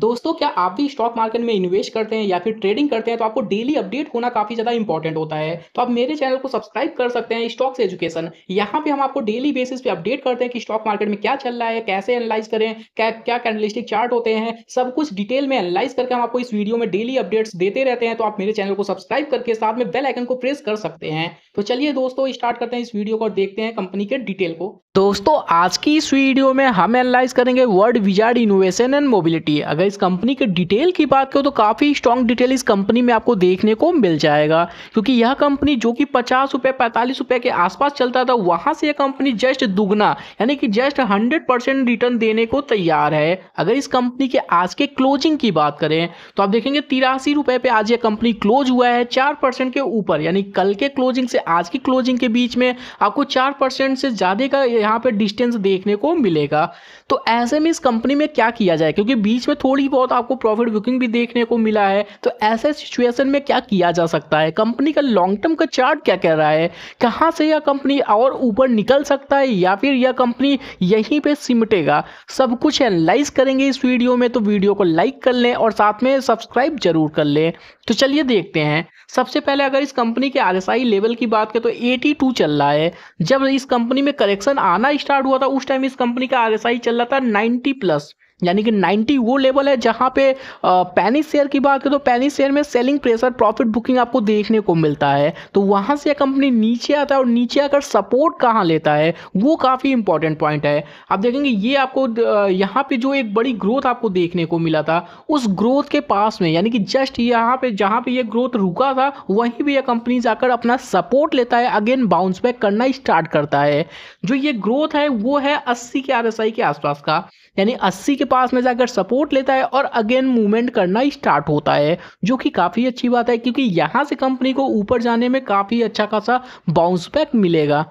दोस्तों क्या आप भी स्टॉक मार्केट में इन्वेस्ट करते हैं या फिर ट्रेडिंग करते हैं तो आपको डेली अपडेट होना काफी ज्यादा इंपॉर्टेंट होता है तो आप मेरे चैनल को सब्सक्राइब कर सकते हैं स्टॉक्स एजुकेशन यहाँ पे हम आपको डेली बेसिस पे अपडेट करते हैं कि स्टॉक मार्केट में क्या चल रहा है कैसे एनालाइज करें क्या क्या कैंडलिस्टिक चार्ट होते हैं सब कुछ डिटेल में एनालाइज करके हम आपको इस वीडियो में डेली अपडेट्स देते रहते हैं तो आप मेरे चैनल को सब्सक्राइब करके साथ में बेल आइकन को प्रेस कर सकते हैं तो चलिए दोस्तों स्टार्ट करते हैं इस वीडियो को देखते हैं कंपनी के डिटेल को दोस्तों आज की इस वीडियो में हम एनालाइज करेंगे world wizard innovation and mobility अगर अगर इस कंपनी के डिटेल की बात करो तो काफ़ी स्ट्रॉन्ग डिटेल इस कंपनी में आपको देखने को मिल जाएगा क्योंकि यह कंपनी जो कि पचास रुपए पैंतालीस रुपए के आसपास चलता था वहां से यह कंपनी जस्ट दुगना यानी कि जस्ट हंड्रेड परसेंट रिटर्न देने को तैयार है अगर इस कंपनी के आज के क्लोजिंग की बात करें तो आप देखेंगे तिरासी रुपए पे आज यह कंपनी क्लोज हुआ है चार के ऊपर यानी कल के क्लोजिंग से आज की क्लोजिंग के बीच में आपको चार से ज़्यादा का यहाँ पे डिस्टेंस देखने को मिलेगा तो ऐसे में इस कंपनी में क्या किया जाए क्योंकि बीच में थोड़ी थोड़ी बहुत आपको प्रॉफिट बुकिंग भी देखने को मिला है तो ऐसे सिचुएशन में क्या किया जा सकता है कंपनी का लॉन्ग टर्म का चार्ट क्या कह रहा है कहाँ से यह कंपनी और ऊपर निकल सकता है या फिर यह कंपनी यहीं पर सिमटेगा सब कुछ एनालाइज करेंगे इस वीडियो में तो वीडियो को लाइक कर लें और साथ में सब्सक्राइब जरूर कर लें तो चलिए देखते हैं सबसे पहले अगर इस कंपनी के आर लेवल की बात करें तो 82 चल रहा है जब इस कंपनी में करेक्शन आना स्टार्ट हुआ था उस टाइम इस कंपनी का आर चल रहा था 90 प्लस यानी कि 90 वो लेवल है जहाँ पे पैनी शेयर की बात करें तो पैनी शेयर में सेलिंग प्रेशर प्रॉफिट बुकिंग आपको देखने को मिलता है तो वहाँ से कंपनी नीचे आता है और नीचे आकर सपोर्ट कहाँ लेता है वो काफ़ी इंपॉर्टेंट पॉइंट है आप देखेंगे ये आपको यहाँ पे जो एक बड़ी ग्रोथ आपको देखने को मिला था उस ग्रोथ के पास में यानी कि जस्ट यहाँ पे जहाँ पर यह ग्रोथ रुका था वहीं पर यह कंपनी जाकर अपना सपोर्ट लेता है अगेन बाउंस बैक करना स्टार्ट करता है जो ये ग्रोथ है वो है अस्सी के आर के आसपास का यानी अस्सी के पास में जाकर सपोर्ट लेता है और अगेन मूवमेंट करना स्टार्ट होता है जो कि काफ़ी अच्छी बात है क्योंकि यहाँ से कंपनी को ऊपर जाने में काफ़ी अच्छा खासा बाउंस बैक मिलेगा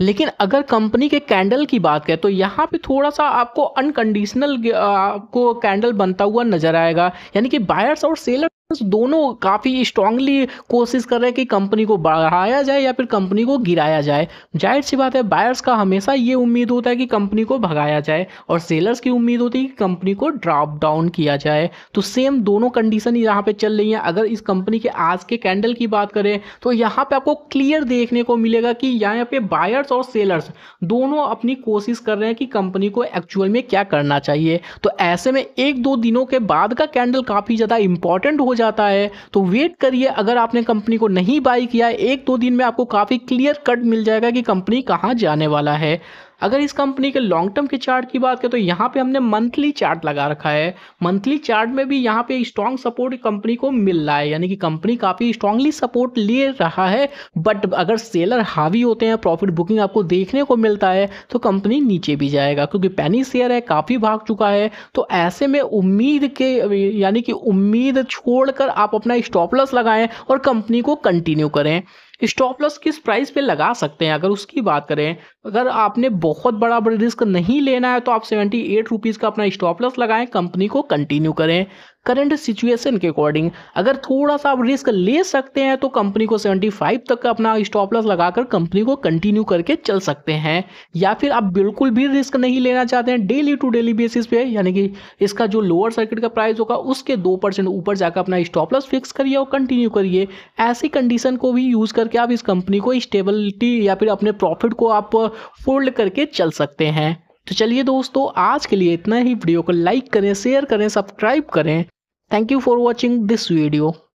लेकिन अगर कंपनी के कैंडल की बात करें तो यहाँ पे थोड़ा सा आपको अनकंडीशनल आपको कैंडल बनता हुआ नजर आएगा यानी कि बायर्स और सेलर तो दोनों काफ़ी स्ट्रांगली कोशिश कर रहे हैं कि कंपनी को बढ़ाया जाए या फिर कंपनी को गिराया जाए जाहिर सी बात है बायर्स का हमेशा ये उम्मीद होता है कि कंपनी को भगाया जाए और सेलर्स की उम्मीद होती है कि कंपनी को ड्रॉप डाउन किया जाए तो सेम दोनों कंडीशन यहाँ पे चल रही हैं अगर इस कंपनी के आज के कैंडल की बात करें तो यहाँ पर आपको क्लियर देखने को मिलेगा कि यहाँ पे बायर्स और सेलर्स दोनों अपनी कोशिश कर रहे हैं कि कंपनी को एक्चुअल में क्या करना चाहिए तो ऐसे में एक दो दिनों के बाद का कैंडल काफ़ी ज़्यादा इंपॉर्टेंट हो जाए जाता है तो वेट करिए अगर आपने कंपनी को नहीं बाई किया एक दो दिन में आपको काफ़ी क्लियर कट मिल जाएगा कि कंपनी कहाँ जाने वाला है अगर इस कंपनी के लॉन्ग टर्म के चार्ट की बात करें तो यहाँ पे हमने मंथली चार्ट लगा रखा है मंथली चार्ट में भी यहाँ पे स्ट्रॉन्ग सपोर्ट कंपनी को मिल रहा है यानी कि कंपनी काफ़ी स्ट्रांगली सपोर्ट ले रहा है बट अगर सेलर हावी होते हैं प्रॉफिट बुकिंग आपको देखने को मिलता है तो कंपनी नीचे भी जाएगा क्योंकि पैनी शेयर है काफ़ी भाग चुका है तो ऐसे में उम्मीद के यानी कि उम्मीद छोड़कर आप अपना स्टॉपलस लगाएं और कंपनी को कंटिन्यू करें स्टॉप लॉस किस प्राइस पे लगा सकते हैं अगर उसकी बात करें अगर आपने बहुत बड़ा बड़ा रिस्क नहीं लेना है तो आप सेवेंटी एट रुपीज़ का अपना स्टॉप लॉस लगाएं कंपनी को कंटिन्यू करें करंट सिचुएशन के अकॉर्डिंग अगर थोड़ा सा आप रिस्क ले सकते हैं तो कंपनी को 75 तक का अपना स्टॉप लॉस लगाकर कंपनी को कंटिन्यू करके चल सकते हैं या फिर आप बिल्कुल भी रिस्क नहीं लेना चाहते हैं डेली टू डेली बेसिस पे यानी कि इसका जो लोअर सर्किट का प्राइस होगा उसके दो परसेंट ऊपर जाकर अपना स्टॉप लॉस फिक्स करिए और कंटिन्यू करिए ऐसी कंडीशन को भी यूज़ करके आप इस कंपनी को स्टेबिलिटी या फिर अपने प्रॉफिट को आप फोल्ड करके चल सकते हैं तो चलिए दोस्तों आज के लिए इतना ही वीडियो को लाइक करें शेयर करें सब्सक्राइब करें thank you for watching this video